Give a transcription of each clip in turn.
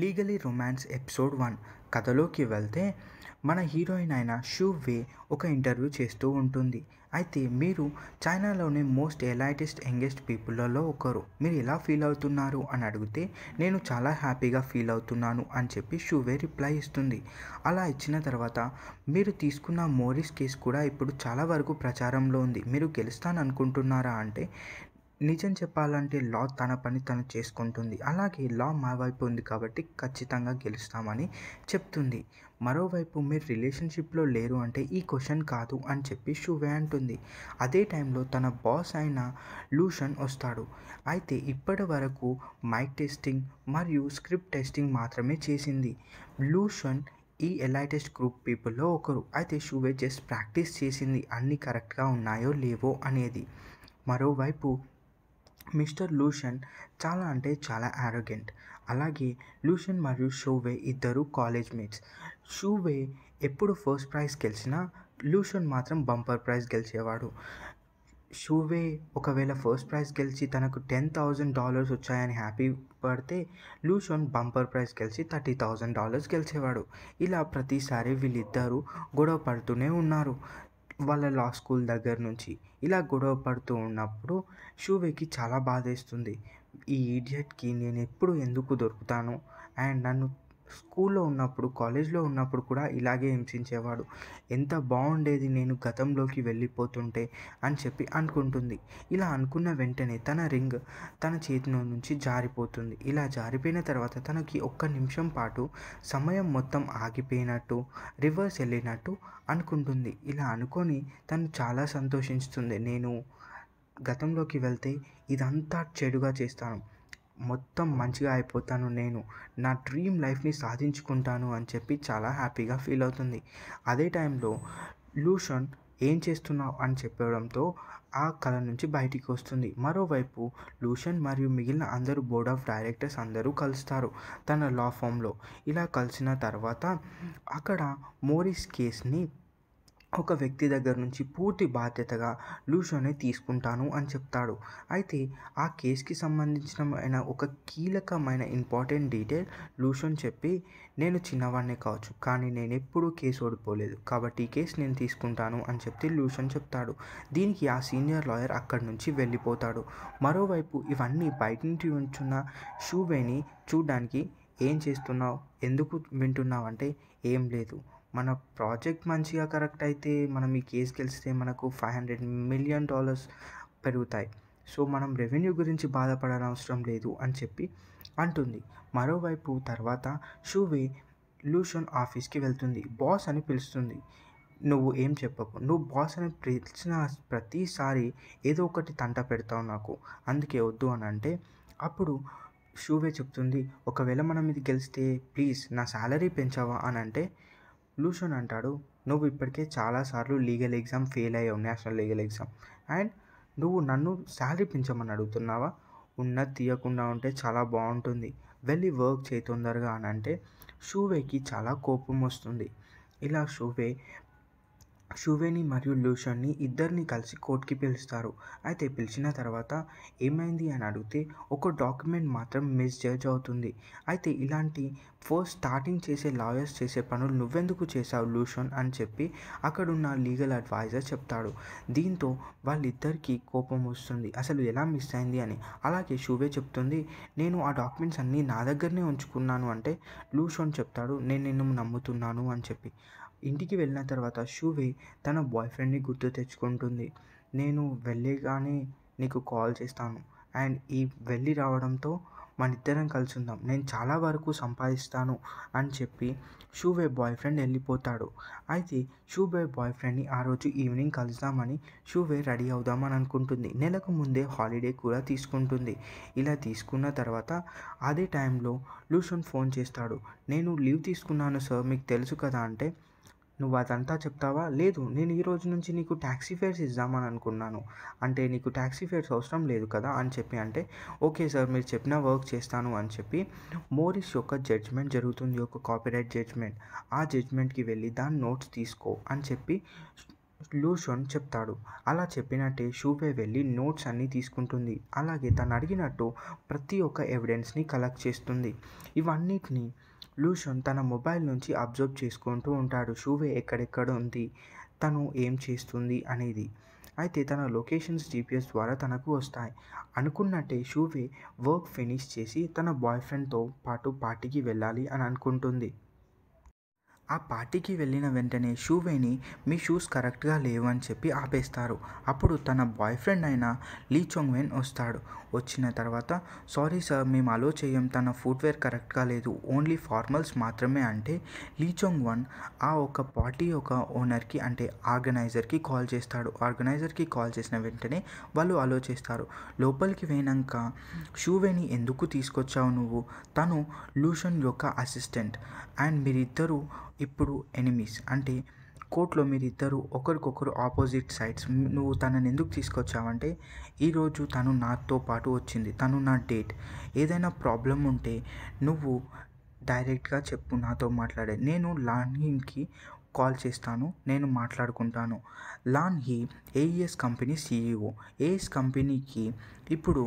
legally romance episode one కథలోకి వెళ్తే మన హీరోయిన్ అయిన షూ వే ఒక ఇంటర్వ్యూ చేస్తూ ఉంటుంది అయితే మీరు చైనాలోనే మోస్ట్ ఎలైటెస్ట్ యంగెస్ట్ పీపుల్లో ఒకరు మీరు ఎలా ఫీల్ అవుతున్నారు అని అడిగితే నేను చాలా హ్యాపీగా ఫీల్ అవుతున్నాను అని చెప్పి షూవే రిప్లై ఇస్తుంది అలా ఇచ్చిన తర్వాత మీరు తీసుకున్న మోరిస్ కేసు కూడా ఇప్పుడు చాలా వరకు ప్రచారంలో ఉంది మీరు గెలుస్తాను అనుకుంటున్నారా అంటే నిజం చెప్పాలంటే లా తన పని తను చేసుకుంటుంది అలాగే లా మా వైపు ఉంది కాబట్టి ఖచ్చితంగా గెలుస్తామని చెప్తుంది మరోవైపు మీరు రిలేషన్షిప్లో లేరు అంటే ఈ క్వశ్చన్ కాదు అని చెప్పి షువే అంటుంది అదే టైంలో తన బాస్ అయిన లూషన్ వస్తాడు అయితే ఇప్పటి వరకు మైక్ టెస్టింగ్ మరియు స్క్రిప్ట్ టెస్టింగ్ మాత్రమే చేసింది లూషన్ ఈ ఎలైటెస్ట్ గ్రూప్ పీపుల్లో ఒకరు అయితే షూవే జస్ట్ ప్రాక్టీస్ చేసింది అన్నీ కరెక్ట్గా ఉన్నాయో లేవో అనేది మరోవైపు మిస్టర్ లూషన్ చాలా అంటే చాలా ఆరోగెంట్ అలాగే లూషన్ మరియు షూవే ఇద్దరు కాలేజ్ మేట్స్ షూవే ఎప్పుడు ఫస్ట్ ప్రైజ్ గెలిచినా లూషన్ మాత్రం బంపర్ ప్రైజ్ గెలిచేవాడు షూవే ఒకవేళ ఫస్ట్ ప్రైజ్ గెలిచి తనకు టెన్ థౌజండ్ డాలర్స్ వచ్చాయని హ్యాపీ పడితే లూషన్ బంపర్ ప్రైజ్ గెలిచి థర్టీ థౌజండ్ డాలర్స్ గెలిచేవాడు ఇలా ప్రతిసారి వీళ్ళిద్దరూ గొడవ పడుతూనే ఉన్నారు వాళ్ళ లా స్కూల్ దగ్గర నుంచి ఇలా గొడవ పడుతూ ఉన్నప్పుడు షూవేకి చాలా బాధేస్తుంది ఈ ఇడియట్కి నేను ఎప్పుడు ఎందుకు దొరుకుతాను అండ్ నన్ను స్కూల్లో ఉన్నప్పుడు కాలేజ్లో ఉన్నప్పుడు కూడా ఇలాగే హింసించేవాడు ఎంత బాగుండేది నేను గతంలోకి వెళ్ళిపోతుంటే అని చెప్పి అనుకుంటుంది ఇలా అనుకున్న వెంటనే తన రింగ్ తన చేతిలో నుంచి జారిపోతుంది ఇలా జారిపోయిన తర్వాత తనకి ఒక్క నిమిషం పాటు సమయం మొత్తం ఆగిపోయినట్టు రివర్స్ వెళ్ళినట్టు అనుకుంటుంది ఇలా అనుకొని తను చాలా సంతోషిస్తుంది నేను గతంలోకి వెళ్తే ఇదంతా చెడుగా చేస్తాను మొత్తం మంచిగా అయిపోతాను నేను నా డ్రీమ్ లైఫ్ని సాధించుకుంటాను అని చెప్పి చాలా హ్యాపీగా ఫీల్ అవుతుంది అదే టైంలో లూషన్ ఏం చేస్తున్నావు అని చెప్పడంతో ఆ కళ నుంచి బయటికి వస్తుంది మరోవైపు లూషన్ మరియు మిగిలిన అందరూ బోర్డ్ ఆఫ్ డైరెక్టర్స్ అందరూ కలుస్తారు తన లా ఫామ్లో ఇలా కలిసిన తర్వాత అక్కడ మోరిస్ కేస్ని ఒక వ్యక్తి దగ్గర నుంచి పూర్తి బాధ్యతగా లూషోనే తీసుకుంటాను అని చెప్తాడు అయితే ఆ కేసుకి సంబంధించిన ఒక కీలకమైన ఇంపార్టెంట్ డీటెయిల్ లూషన్ చెప్పి నేను చిన్నవాడినే కావచ్చు కానీ నేను ఎప్పుడూ కేసు ఓడిపోలేదు కాబట్టి ఈ కేసు నేను తీసుకుంటాను అని చెప్తే లూషన్ చెప్తాడు దీనికి ఆ సీనియర్ లాయర్ అక్కడి నుంచి వెళ్ళిపోతాడు మరోవైపు ఇవన్నీ బయట నుంచి ఉంచున్న షూబేని చూడ్డానికి ఏం చేస్తున్నావు ఎందుకు వింటున్నావు అంటే ఏం లేదు మన ప్రాజెక్ట్ మంచిగా కరెక్ట్ అయితే మనం ఈ కేసు గెలిస్తే మనకు ఫైవ్ హండ్రెడ్ మిలియన్ డాలర్స్ పెరుగుతాయి సో మనం రెవెన్యూ గురించి బాధపడాల్సిన అవసరం లేదు అని చెప్పి అంటుంది మరోవైపు తర్వాత షూవే లూషన్ ఆఫీస్కి వెళ్తుంది బాస్ అని పిలుస్తుంది నువ్వు ఏం చెప్పకు నువ్వు బాస్ అని పిలిచిన ప్రతిసారి ఏదో ఒకటి తంట పెడతావు నాకు అందుకే వద్దు అని అంటే అప్పుడు షూవే చెప్తుంది ఒకవేళ మనం ఇది గెలిస్తే ప్లీజ్ నా శాలరీ పెంచావా అని అంటే లూషన్ అంటాడు నువ్వు ఇప్పటికే చాలాసార్లు లీగల్ ఎగ్జామ్ ఫెయిల్ అయ్యావు నేషనల్ లీగల్ ఎగ్జామ్ అండ్ నువ్వు నన్ను శాలరీ పెంచమని అడుగుతున్నావా ఉన్నది తీయకుండా ఉంటే చాలా బాగుంటుంది వెళ్ళి వర్క్ చేయి తొందరగా అని అంటే షూవేకి చాలా కోపం వస్తుంది ఇలా షూవే షువేని మరియు లూషన్ని ఇద్దరిని కలిసి కోర్టుకి పిలుస్తారు అయితే పిలిచిన తర్వాత ఏమైంది అని అడిగితే ఒక డాక్యుమెంట్ మాత్రం జడ్జ్ అవుతుంది అయితే ఇలాంటి ఫస్ట్ స్టార్టింగ్ చేసే లాయర్స్ చేసే పనులు నువ్వెందుకు చేసావు లూషన్ అని చెప్పి అక్కడున్న లీగల్ అడ్వైజర్ చెప్తాడు దీంతో వాళ్ళిద్దరికీ కోపం వస్తుంది అసలు ఎలా మిస్ అయింది అని అలాగే షూవే చెప్తుంది నేను ఆ డాక్యుమెంట్స్ అన్నీ నా దగ్గరనే ఉంచుకున్నాను అంటే లూషన్ చెప్తాడు నేను నిన్ను నమ్ముతున్నాను అని చెప్పి ఇంటికి వెళ్ళిన తర్వాత శువి తన బాయ్ ఫ్రెండ్ని గుర్తు తెచ్చుకుంటుంది నేను వెళ్ళగానే నీకు కాల్ చేస్తాను అండ్ ఈ వెళ్ళి రావడంతో మన ఇద్దరం కలిసి ఉందాం నేను చాలా వరకు సంపాదిస్తాను అని చెప్పి షూబే బాయ్ ఫ్రెండ్ వెళ్ళిపోతాడు అయితే షూబే బాయ్ ఫ్రెండ్ని ఆ రోజు ఈవినింగ్ కలుద్దామని షూబే రెడీ అవుదామని అనుకుంటుంది నెలకు ముందే హాలిడే కూడా తీసుకుంటుంది ఇలా తీసుకున్న తర్వాత అదే టైంలో లూషన్ ఫోన్ చేస్తాడు నేను లీవ్ తీసుకున్నాను సార్ మీకు తెలుసు కదా అంటే నువ్వు అదంతా చెప్తావా లేదు నేను ఈ రోజు నుంచి నీకు ట్యాక్సీ ఫేర్స్ ఇద్దామని అనుకున్నాను అంటే నీకు ట్యాక్సీ ఫేర్స్ అవసరం లేదు కదా అని చెప్పి అంటే ఓకే సార్ మీరు చెప్పిన వర్క్ చేస్తాను అని చెప్పి మోరిస్ యొక్క జడ్జ్మెంట్ జరుగుతుంది ఒక కాపీరైట్ జడ్జ్మెంట్ ఆ జడ్జ్మెంట్కి వెళ్ళి దాని నోట్స్ తీసుకో అని చెప్పి లూషన్ చెప్తాడు అలా చెప్పినట్టే షూబే వెళ్ళి నోట్స్ అన్నీ తీసుకుంటుంది అలాగే తను అడిగినట్టు ప్రతి ఒక్క ఎవిడెన్స్ని కలెక్ట్ చేస్తుంది ఇవన్నిటిని లూషన్ తన మొబైల్ నుంచి అబ్జర్వ్ చేసుకుంటూ ఉంటాడు షూవే ఎక్కడెక్కడ ఉంది తను ఏం చేస్తుంది అనేది అయితే తన లొకేషన్స్ జీపీఎస్ ద్వారా తనకు వస్తాయి అనుకున్నట్టే షూవే వర్క్ ఫినిష్ చేసి తన బాయ్ ఫ్రెండ్తో పాటు పార్టీకి వెళ్ళాలి అని అనుకుంటుంది ఆ పార్టీకి వెళ్ళిన వెంటనే వేణి మీ షూస్ కరెక్ట్గా లేవు అని చెప్పి ఆపేస్తారు అప్పుడు తన బాయ్ ఫ్రెండ్ అయిన లీ చొంగ్వెన్ వెన్ వస్తాడు వచ్చిన తర్వాత సారీ సార్ మేము అలో చేయం తన ఫుట్వేర్ కరెక్ట్గా లేదు ఓన్లీ ఫార్మల్స్ మాత్రమే అంటే లీ చొంగ్ వన్ ఆ ఒక పార్టీ యొక్క ఓనర్కి అంటే ఆర్గనైజర్కి కాల్ చేస్తాడు ఆర్గనైజర్కి కాల్ చేసిన వెంటనే వాళ్ళు అలో చేస్తారు లోపలికి పోయినాక వేణి ఎందుకు తీసుకొచ్చావు నువ్వు తను లూషన్ యొక్క అసిస్టెంట్ అండ్ మీరిద్దరూ ఇప్పుడు ఎనిమీస్ అంటే కోర్టులో ఇద్దరు ఒకరికొకరు ఆపోజిట్ సైడ్స్ నువ్వు తనని ఎందుకు తీసుకొచ్చావంటే ఈరోజు తను నాతో పాటు వచ్చింది తను నా డేట్ ఏదైనా ప్రాబ్లం ఉంటే నువ్వు డైరెక్ట్గా చెప్పు నాతో మాట్లాడే నేను లాన్హీమ్కి కాల్ చేస్తాను నేను మాట్లాడుకుంటాను లాన్హీ ఏఈఎస్ కంపెనీ సీఈఓ ఏఎస్ కంపెనీకి ఇప్పుడు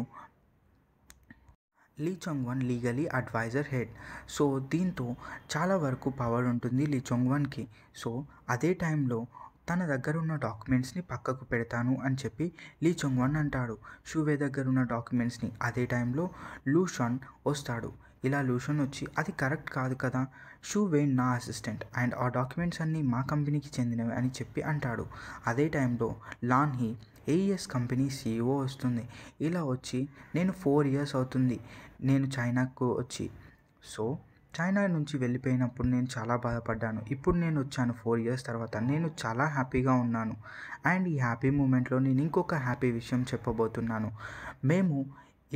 Lee Chong one legally adviser head so దీంతో చాలా వరకు పవర్ ఉంటుంది లీ చొంగ్ వన్కి సో అదే టైంలో తన దగ్గర ఉన్న డాక్యుమెంట్స్ని పక్కకు పెడతాను అని చెప్పి లీ చొంగ్ వన్ అంటాడు షూవే దగ్గర ఉన్న డాక్యుమెంట్స్ని అదే టైంలో లూషన్ వస్తాడు ఇలా లూషన్ వచ్చి అది కరెక్ట్ కాదు కదా షూ వే నా అసిస్టెంట్ అండ్ ఆ డాక్యుమెంట్స్ అన్నీ మా కంపెనీకి చెందినవి అని చెప్పి అంటాడు అదే టైంలో లాన్హీ ఏఈఎస్ కంపెనీ సీఈఓ వస్తుంది ఇలా వచ్చి నేను ఫోర్ ఇయర్స్ అవుతుంది నేను చైనాకు వచ్చి సో చైనా నుంచి వెళ్ళిపోయినప్పుడు నేను చాలా బాధపడ్డాను ఇప్పుడు నేను వచ్చాను ఫోర్ ఇయర్స్ తర్వాత నేను చాలా హ్యాపీగా ఉన్నాను అండ్ ఈ హ్యాపీ మూమెంట్లో నేను ఇంకొక హ్యాపీ విషయం చెప్పబోతున్నాను మేము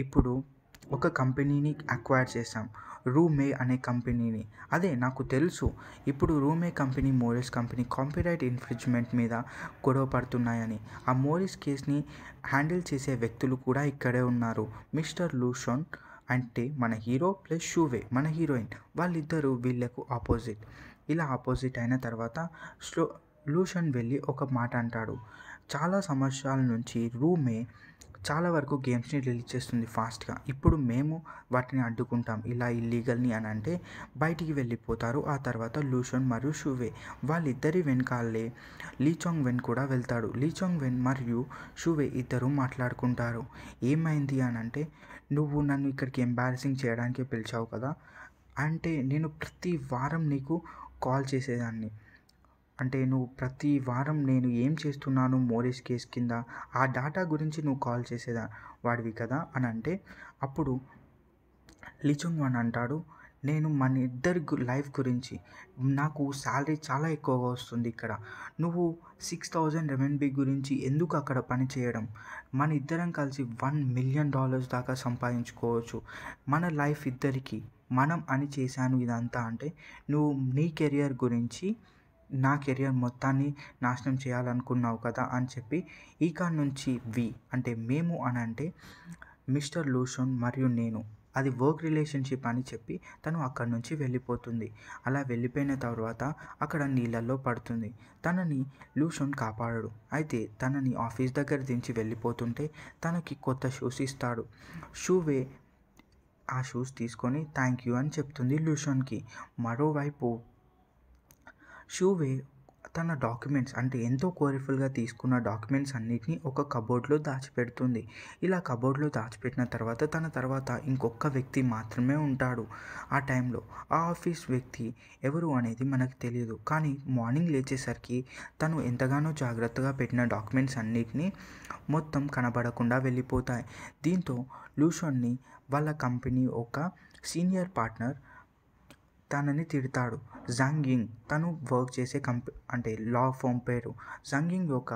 ఇప్పుడు ఒక కంపెనీని అక్వైర్ చేశాం రూమే అనే కంపెనీని అదే నాకు తెలుసు ఇప్పుడు రూమే company Morris company copyright infringement మీద గొడవ పడుతున్నాయని ఆ మోరిస్ కేసుని హ్యాండిల్ చేసే వ్యక్తులు కూడా ఇక్కడే ఉన్నారు మిస్టర్ లూషన్ అంటే మన హీరో ప్లస్ షూవే మన హీరోయిన్ వాళ్ళిద్దరూ వీళ్ళకు ఆపోజిట్ ఇలా ఆపోజిట్ అయిన తర్వాత స్లో లూషన్ వెళ్ళి ఒక మాట అంటాడు చాలా సంవత్సరాల నుంచి రూమే చాలా వరకు గేమ్స్ని రిలీజ్ చేస్తుంది ఫాస్ట్గా ఇప్పుడు మేము వాటిని అడ్డుకుంటాం ఇలా ఇల్లీగల్ని అని అంటే బయటికి వెళ్ళిపోతారు ఆ తర్వాత లూషన్ మరియు షువే వాళ్ళిద్దరి వెనకాలే లీచాంగ్ వెన్ కూడా వెళ్తాడు లీచాంగ్ వెన్ మరియు షువే ఇద్దరు మాట్లాడుకుంటారు ఏమైంది అని అంటే నువ్వు నన్ను ఇక్కడికి ఎంబారసింగ్ చేయడానికి పిలిచావు కదా అంటే నేను ప్రతి వారం నీకు కాల్ చేసేదాన్ని అంటే నువ్వు ప్రతి వారం నేను ఏం చేస్తున్నాను మోరీస్ కేస్ కింద ఆ డాటా గురించి నువ్వు కాల్ చేసేదా వాడివి కదా అని అంటే అప్పుడు లిచుంగ్ వన్ అంటాడు నేను మన ఇద్దరి లైఫ్ గురించి నాకు శాలరీ చాలా ఎక్కువగా వస్తుంది ఇక్కడ నువ్వు సిక్స్ థౌజండ్ రెవెన్బీ గురించి ఎందుకు అక్కడ పని చేయడం మన ఇద్దరం కలిసి వన్ మిలియన్ డాలర్స్ దాకా సంపాదించుకోవచ్చు మన లైఫ్ ఇద్దరికి మనం అని చేశాను ఇదంతా అంటే నువ్వు నీ కెరియర్ గురించి నా కెరియర్ మొత్తాన్ని నాశనం చేయాలనుకున్నావు కదా అని చెప్పి ఈకాడ నుంచి వి అంటే మేము అని అంటే మిస్టర్ లూషన్ మరియు నేను అది వర్క్ రిలేషన్షిప్ అని చెప్పి తను అక్కడి నుంచి వెళ్ళిపోతుంది అలా వెళ్ళిపోయిన తర్వాత అక్కడ నీళ్ళల్లో పడుతుంది తనని లూషన్ కాపాడడు అయితే తనని ఆఫీస్ దగ్గర దించి వెళ్ళిపోతుంటే తనకి కొత్త షూస్ ఇస్తాడు షూవే ఆ షూస్ తీసుకొని థ్యాంక్ యూ అని చెప్తుంది లూషన్కి మరోవైపు షూవే తన డాక్యుమెంట్స్ అంటే ఎంతో కోరిఫుల్గా తీసుకున్న డాక్యుమెంట్స్ అన్నిటినీ ఒక కబోర్డ్లో దాచిపెడుతుంది ఇలా కబోర్డ్లో దాచిపెట్టిన తర్వాత తన తర్వాత ఇంకొక వ్యక్తి మాత్రమే ఉంటాడు ఆ టైంలో ఆ ఆఫీస్ వ్యక్తి ఎవరు అనేది మనకు తెలియదు కానీ మార్నింగ్ లేచేసరికి తను ఎంతగానో జాగ్రత్తగా పెట్టిన డాక్యుమెంట్స్ అన్నిటినీ మొత్తం కనబడకుండా వెళ్ళిపోతాయి దీంతో లూషన్ని వాళ్ళ కంపెనీ ఒక సీనియర్ పార్ట్నర్ తనని తిడతాడు జాంగింగ్ తను వర్క్ చేసే కంపె అంటే లా ఫర్మ్ పేరు జాంగింగ్ యొక్క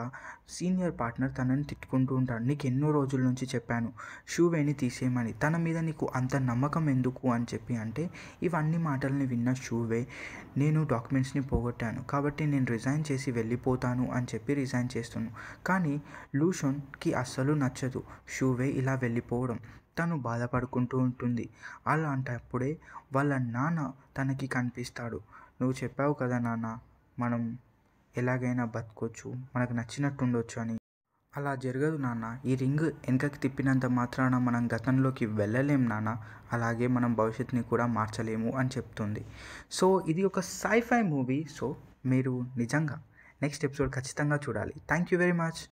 సీనియర్ పార్ట్నర్ తనని తిట్టుకుంటూ ఉంటాడు నీకు ఎన్నో రోజుల నుంచి చెప్పాను షూ వేణి తీసేయమని తన మీద నీకు అంత నమ్మకం ఎందుకు అని చెప్పి అంటే ఇవన్నీ మాటలని విన్న షూవే నేను డాక్యుమెంట్స్ని పోగొట్టాను కాబట్టి నేను రిజైన్ చేసి వెళ్ళిపోతాను అని చెప్పి రిజైన్ చేస్తున్నాను కానీ లూషన్కి అస్సలు నచ్చదు షూవే ఇలా వెళ్ళిపోవడం తను బాధపడుకుంటూ ఉంటుంది అలాంటప్పుడే వాళ్ళ నాన్న తనకి కనిపిస్తాడు నువ్వు చెప్పావు కదా నాన్న మనం ఎలాగైనా బతకొచ్చు మనకు నచ్చినట్టు ఉండొచ్చు అని అలా జరగదు నాన్న ఈ రింగ్ వెనకకి తిప్పినంత మాత్రాన మనం గతంలోకి వెళ్ళలేం నాన్న అలాగే మనం భవిష్యత్తుని కూడా మార్చలేము అని చెప్తుంది సో ఇది ఒక సైఫై మూవీ సో మీరు నిజంగా నెక్స్ట్ ఎపిసోడ్ ఖచ్చితంగా చూడాలి థ్యాంక్ యూ వెరీ మచ్